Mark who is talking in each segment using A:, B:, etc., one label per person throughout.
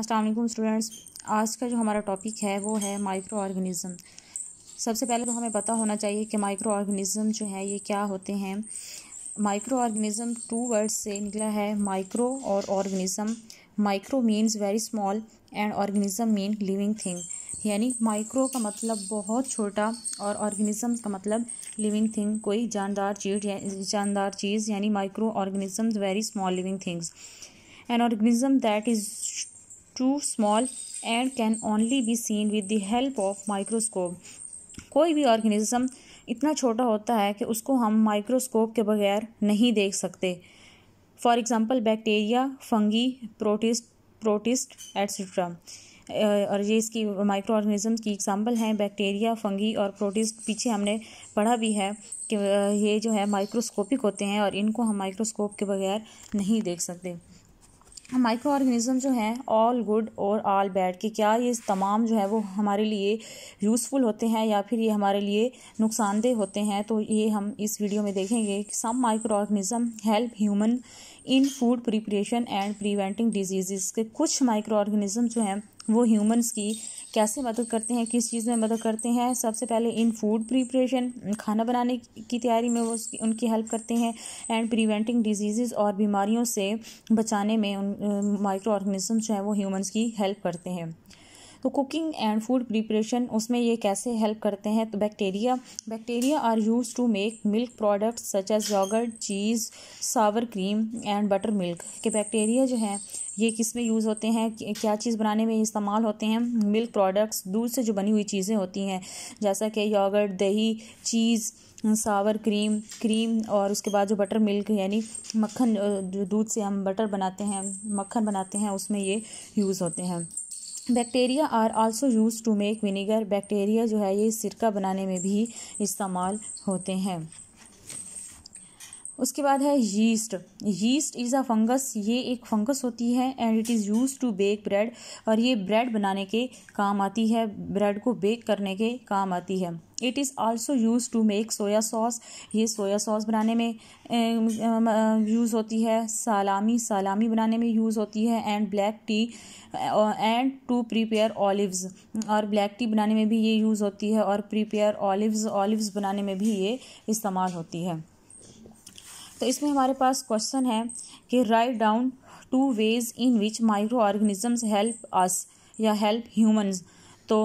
A: अस्सलाम वालेकुम स्टूडेंट्स आज का जो हमारा टॉपिक है वो है माइक्रो ऑर्गेनिज़म सबसे पहले तो हमें पता होना चाहिए कि माइक्रो ऑर्गेनिज़म जो है ये क्या होते हैं माइक्रो ऑर्गेनिज़म टू वर्ड्स से निकला है माइक्रो और organism micro means very small and organism mean living thing यानी माइक्रो का मतलब बहुत छोटा और ऑर्गेनिज़म का मतलब लिविंग थिंग कोई जानदार चीज जानदार चीज़ यानी microorganism very small living things an organism that is too small and can only be seen with the help of microscope कोई भी ऑर्गेनिज्म इतना छोटा होता है कि उसको हम माइक्रोस्कोप के बगैर नहीं देख सकते for example bacteria fungi protist protist etcetera और ये इसकी माइक्रो ऑर्गेनिज्म की एग्जांपल हैं बैक्टीरिया फंगी और प्रोटीज पीछे हमने पढ़ा भी है कि ये जो है माइक्रोस्कोपिक होते हैं और इनको हम माइक्रोस्कोप के बगैर नहीं देख सकते माइक्रो ऑर्गेनिज़म जो हैं ऑल गुड और ऑल बैड कि क्या ये तमाम जो है वो हमारे लिए यूज़फुल होते हैं या फिर ये हमारे लिए नुकसानदेह होते हैं तो ये हम इस वीडियो में देखेंगे some microorganism help human in food preparation and preventing disease के कुछ माइक्रो ऑर्गेनिज़म जो हैं वो ह्यूमंस की कैसे मदद करते हैं किस चीज़ में मदद करते हैं सबसे पहले इन फूड प्रिपरेशन खाना बनाने की तैयारी में वो उनकी हेल्प करते हैं एंड प्रिवेंटिंग डिजीज़ और बीमारियों से बचाने में उन माइक्रो ऑर्गेनिज्म जो हैं वो ह्यूमंस की हेल्प करते हैं तो कुकिंग एंड फूड प्रिपरेशन उसमें ये कैसे हेल्प करते हैं तो bacteria bacteria are use to make milk products such as yoghurt cheese sour cream and buttermilk के बैक्टीरिया जो हैं ये किस में यूज़ होते हैं क्या चीज़ बनाने में इस्तेमाल होते हैं मिल्क प्रोडक्ट्स दूध से जो बनी हुई चीज़ें होती हैं जैसा कि योगर्ट दही चीज़ सावर क्रीम क्रीम और उसके बाद जो बटर मिल्क यानी मक्खन जो दूध से हम बटर बनाते हैं मक्खन बनाते हैं उसमें ये यूज़ होते हैं bacteria are also use to make vinegar bacteria जो है ये सिरका बनाने में भी इस्तेमाल होते हैं उसके बाद है yeast yeast is a fungus ये एक फंगस होती है and it is use to bake bread और ये ब्रेड बनाने के काम आती है ब्रेड को बेक करने के काम आती है it is also use to make soya sauce ये सोया सॉस बनाने में यूज़ होती है सलामी सलामी बनाने में यूज़ होती है and black tea and to prepare olives और ब्लैक टी बनाने में भी ये यूज़ होती है और प्रिपेयर ऑलिव्स ऑलिव्स बनाने में भी ये इस्तेमाल होती है तो इसमें हमारे पास क्वेश्चन है कि write down two ways in which microorganisms help us या हेल्प ह्यूमंस तो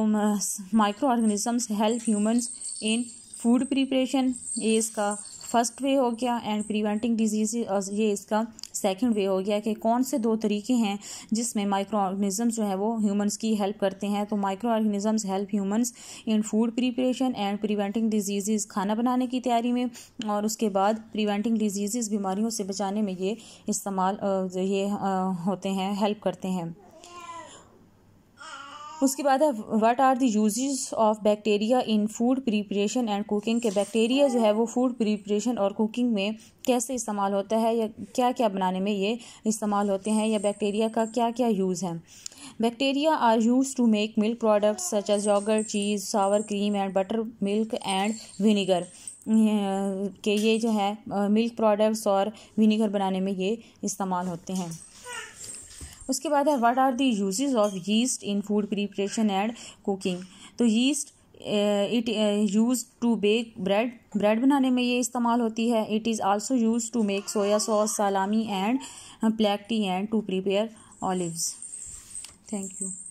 A: microorganisms help humans in food preparation ये इसका फर्स्ट वे हो गया एंड प्रिवेंटिंग डिजीज और ये इसका सेकेंड वे हो गया कि कौन से दो तरीके हैं जिसमें माइक्रो ऑर्गेनिज्म जो है वो ह्यूमंस की हेल्प करते हैं तो microorganisms help humans in food preparation and preventing disease खाना बनाने की तैयारी में और उसके बाद प्रिवेंटिंग डिजीज़ बीमारियों से बचाने में ये इस्तेमाल ये होते हैं हेल्प करते हैं उसके बाद है what are the uses of bacteria in food preparation and cooking के बैक्टीरिया जो है वो फूड प्रिपरेशन और कुकिंग में कैसे इस्तेमाल होता है या क्या क्या बनाने में ये इस्तेमाल होते हैं या बैक्टीरिया का क्या क्या यूज़ है bacteria are use to make milk products such as yoghurt cheese sour cream and buttermilk and vinegar के ये जो है मिल्क प्रोडक्ट्स और विनीगर बनाने में ये इस्तेमाल होते हैं उसके बाद है what are the uses of yeast in food preparation and cooking तो yeast it use to bake bread bread बनाने में ये इस्तेमाल होती है it is also use to make soya sauce salami and black tea and to prepare olives thank you